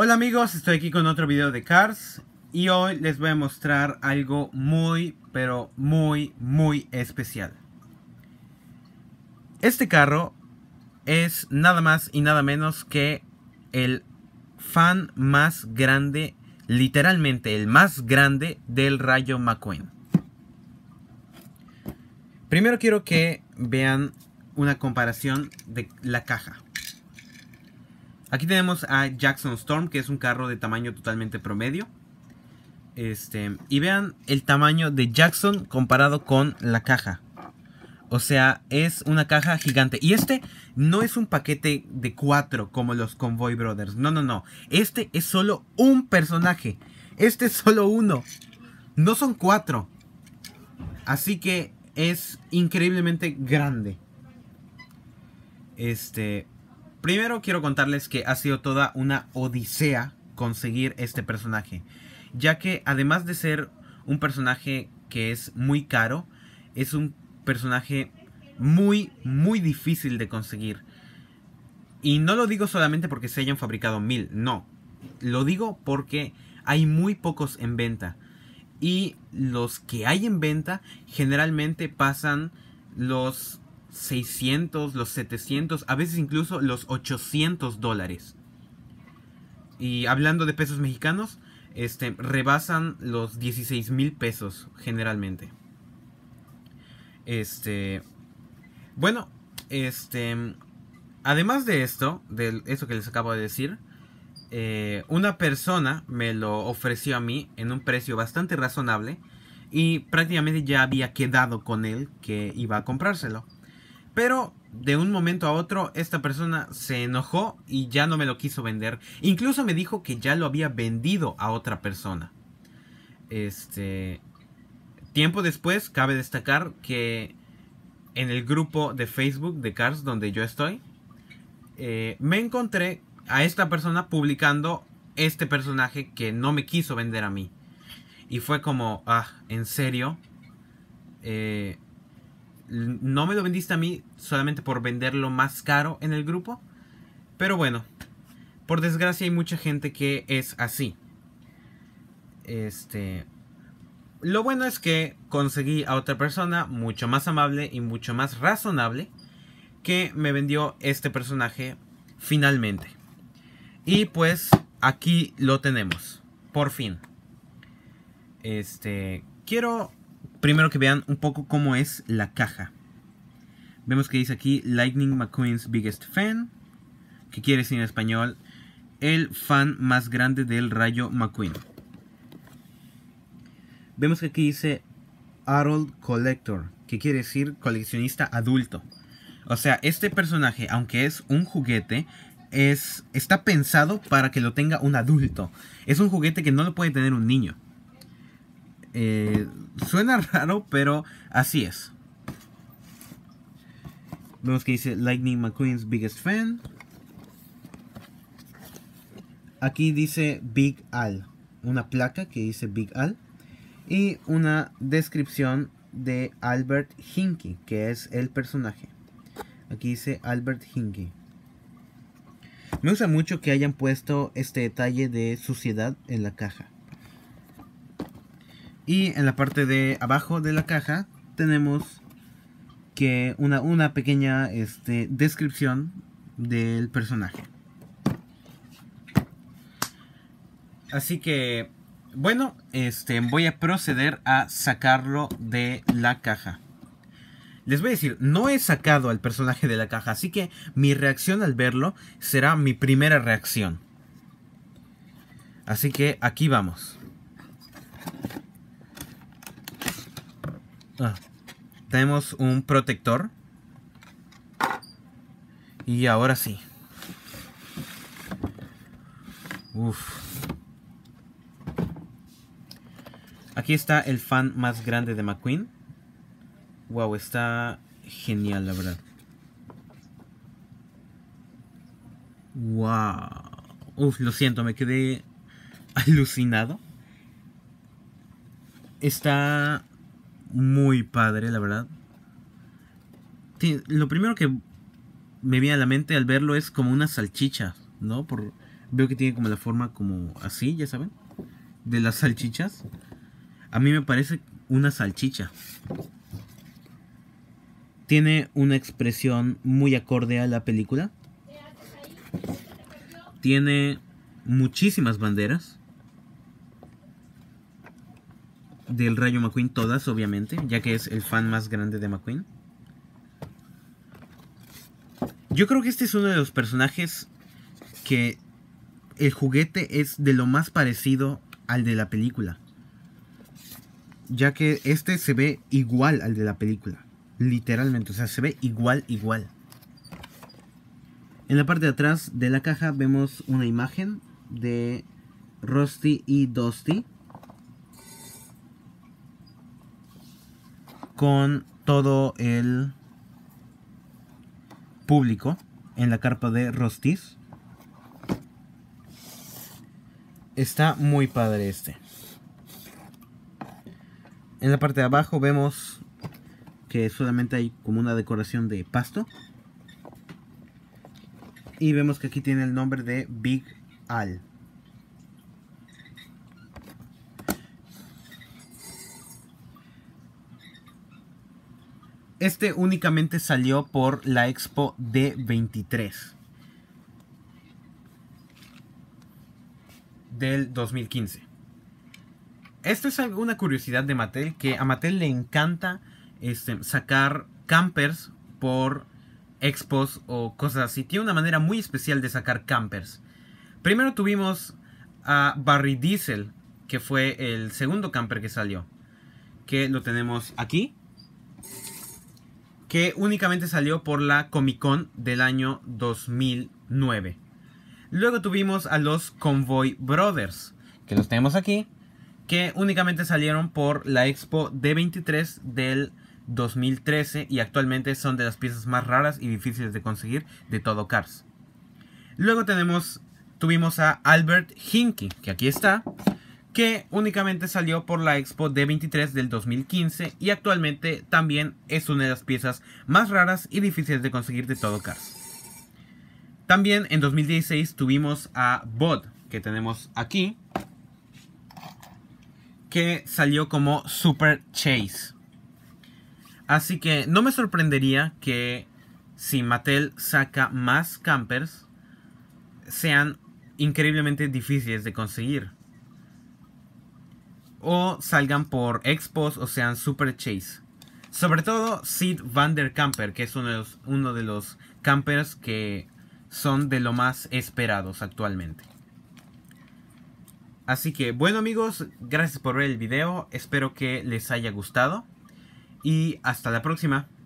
Hola amigos, estoy aquí con otro video de Cars y hoy les voy a mostrar algo muy, pero muy, muy especial. Este carro es nada más y nada menos que el fan más grande, literalmente el más grande del Rayo McQueen. Primero quiero que vean una comparación de la caja. Aquí tenemos a Jackson Storm, que es un carro de tamaño totalmente promedio. Este, y vean el tamaño de Jackson comparado con la caja. O sea, es una caja gigante. Y este no es un paquete de cuatro como los Convoy Brothers. No, no, no. Este es solo un personaje. Este es solo uno. No son cuatro. Así que es increíblemente grande. Este, Primero quiero contarles que ha sido toda una odisea conseguir este personaje, ya que además de ser un personaje que es muy caro, es un personaje muy, muy difícil de conseguir. Y no lo digo solamente porque se hayan fabricado mil, no. Lo digo porque hay muy pocos en venta. Y los que hay en venta generalmente pasan los 600, los 700, a veces incluso los 800 dólares. Y hablando de pesos mexicanos, este, rebasan los 16 mil pesos generalmente. Este, bueno, este, además de esto, de eso que les acabo de decir, eh, una persona me lo ofreció a mí en un precio bastante razonable y prácticamente ya había quedado con él que iba a comprárselo pero de un momento a otro esta persona se enojó y ya no me lo quiso vender. Incluso me dijo que ya lo había vendido a otra persona. Este tiempo después cabe destacar que en el grupo de Facebook de Cars donde yo estoy eh, me encontré a esta persona publicando este personaje que no me quiso vender a mí y fue como ah en serio eh, no me lo vendiste a mí solamente por venderlo más caro en el grupo. Pero bueno, por desgracia hay mucha gente que es así. Este... Lo bueno es que conseguí a otra persona mucho más amable y mucho más razonable que me vendió este personaje finalmente. Y pues aquí lo tenemos, por fin. Este, quiero primero que vean un poco cómo es la caja. Vemos que dice aquí Lightning McQueen's biggest fan, que quiere decir en español el fan más grande del rayo McQueen. Vemos que aquí dice Harold Collector, que quiere decir coleccionista adulto. O sea, este personaje, aunque es un juguete, es, está pensado para que lo tenga un adulto. Es un juguete que no lo puede tener un niño. Eh, suena raro, pero así es. Vemos que dice Lightning McQueen's biggest fan. Aquí dice Big Al, una placa que dice Big Al. Y una descripción de Albert Hinkey, que es el personaje. Aquí dice Albert Hinkey. Me gusta mucho que hayan puesto este detalle de suciedad en la caja. Y en la parte de abajo de la caja tenemos que una, una pequeña este, descripción del personaje. Así que, bueno, este, voy a proceder a sacarlo de la caja. Les voy a decir, no he sacado al personaje de la caja, así que mi reacción al verlo será mi primera reacción. Así que aquí vamos tenemos un protector. Y ahora sí. Uf. Aquí está el fan más grande de McQueen. Wow, está genial, la verdad. Wow. Uf, lo siento, me quedé alucinado. Está muy padre, la verdad. Lo primero que me viene a la mente al verlo es como una salchicha, ¿no? Por, veo que tiene como la forma como así, ya saben, de las salchichas. A mí me parece una salchicha. Tiene una expresión muy acorde a la película. Tiene muchísimas banderas. del Rayo McQueen, todas obviamente, ya que es el fan más grande de McQueen. Yo creo que este es uno de los personajes que el juguete es de lo más parecido al de la película. Ya que este se ve igual al de la película. Literalmente, o sea, se ve igual, igual. En la parte de atrás de la caja vemos una imagen de Rusty y Dusty. con todo el público en la carpa de Rostis. Está muy padre este. En la parte de abajo vemos que solamente hay como una decoración de pasto. Y vemos que aquí tiene el nombre de Big Al. Este únicamente salió por la Expo D23 del 2015. Esto es alguna curiosidad de Mattel, que a Mattel le encanta este, sacar campers por expos o cosas así. Tiene una manera muy especial de sacar campers. Primero tuvimos a Barry Diesel, que fue el segundo camper que salió. Que lo tenemos aquí que únicamente salió por la Comic Con del año 2009. Luego tuvimos a los Convoy Brothers, que los tenemos aquí, que únicamente salieron por la Expo D23 del 2013 y actualmente son de las piezas más raras y difíciles de conseguir de todo Cars. Luego tenemos, tuvimos a Albert Hinky que aquí está, que únicamente salió por la Expo D23 del 2015 y actualmente también es una de las piezas más raras y difíciles de conseguir de todo Cars. También en 2016 tuvimos a Bod, que tenemos aquí, que salió como Super Chase. Así que no me sorprendería que si Mattel saca más campers, sean increíblemente difíciles de conseguir o salgan por expos o sean super chase. Sobre todo Sid Van Der Camper, que es uno de los, uno de los campers que son de lo más esperados actualmente. Así que bueno amigos, gracias por ver el video, espero que les haya gustado y hasta la próxima.